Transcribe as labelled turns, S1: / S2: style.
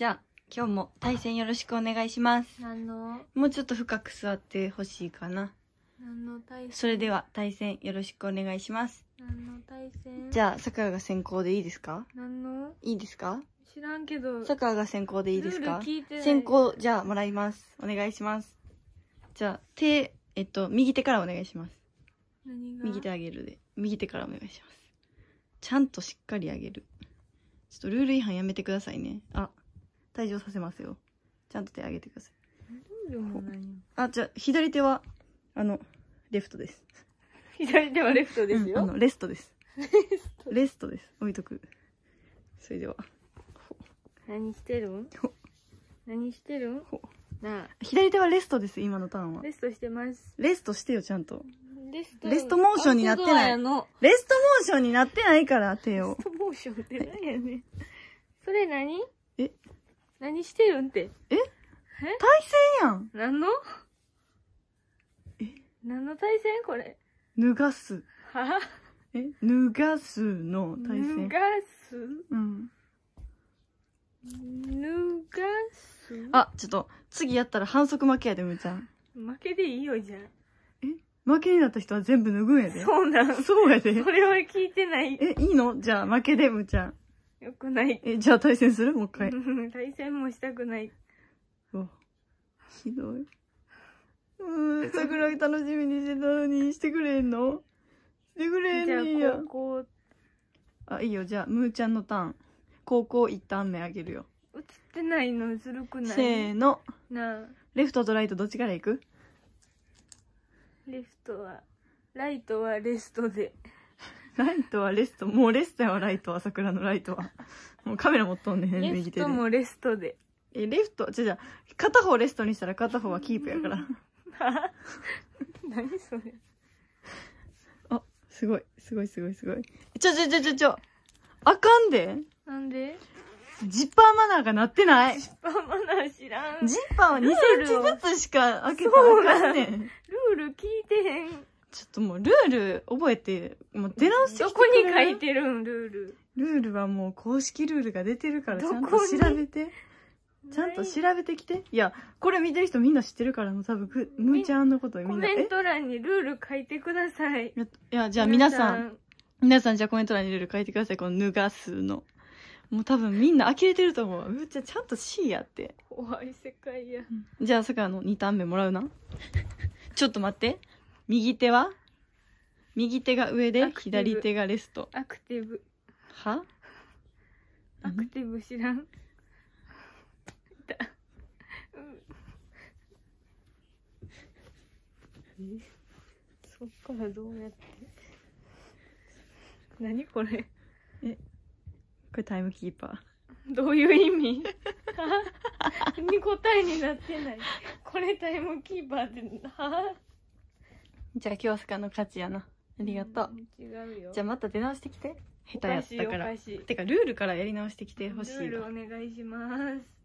S1: じゃあ、今日も対戦よろしくお願いします。何の、もうちょっと深く座ってほしいかな。何の対戦それでは対戦よろしくお願いします。何の対戦じゃあ、さくーが先行でいいですか何のいいですか知らんけど。さくらが先行でいいですルーかル聞いてない先行、じゃあもらいます。お願いします。じゃあ、手、えっと、右手からお願いします。何が右手あげるで。右手からお願いします。ちゃんとしっかりあげる。ちょっとルール違反やめてくださいね。あ、退場させますよ。ちゃんと手上げてください。あ、じゃあ、左手は、あの、レフトです。左手はレフトですよ。うん、あの、レストです。レストレストです。置いとく。それでは。何してるん何してるんなあ。左手はレストです、今のターンは。レストしてます。レストしてよ、ちゃんと。レスト。レストモーションになってない。レストモーションになってないから、手を。レストモーションって何やねん。それ何え何してるんって。ええ対戦やん。何のえ何の対戦これ。脱がす。はえ脱がすの対戦。脱がすうん。脱がすあ、ちょっと、次やったら反則負けやで、むちゃん。負けでいいよ、じゃん。負けになった人は全部脱ぐんやで。そうなんそうやで。それは聞いてない。え、いいのじゃあ、負けで、むちゃん。よくない。え、じゃあ対戦するもう一回。対戦もしたくない。うひどい。うん、桜木楽しみにしてたのに、してくれんのしてくれんのじゃあ、高校。あ、いいよ。じゃあ、むーちゃんのターン。高校一旦目あげるよ。映ってないのずるくないせーの。なあ。レフトとライトどっちから行くレフトは、ライトはレストで。ライトはレスト。もうレストやわ、ライトは、桜のライトは。もうカメラ持っとんねん、レ右手でト。もレストで。え、レフト、じゃじゃ片方レストにしたら片方はキープやから。何それ。あ、すごい、すごい、すごい、すごい。ちょちょちょちょちょ。あかんで。なんでジッパーマナーが鳴ってない。ジッパーマナー知らん。ジッパーは2センチずつしか開けたあかんねん。ール聞いてへん。ちょっともうルール覚えて、もう出直してどこに書いてるん、ルール。ルールはもう公式ルールが出てるから、ちゃんと調べて。ちゃんと調べてきて。いや、これ見てる人みんな知ってるから、もう多分、むーちゃんのことみんな。コメント欄にルール書いてください。いや、じゃあ皆さん、皆さんじゃあコメント欄にルール書いてください。この脱がすの。もう多分みんな呆れてると思う。むーちゃんちゃんと C やって。怖い世界や。じゃあ、さかの2ターン目もらうな。ちょっと待って。右手は右手が上で左手がレストアクティブはアクティブ知らん痛うんえそっからどうやって何これえこれタイムキーパーどういう意味に 答えになってないこれタイムキーパーってはじゃあ京介の勝ちやなありがとう、う違うよじゃあまた出直してきて下手やったからてかルールからやり直してきてほしいルールお願いします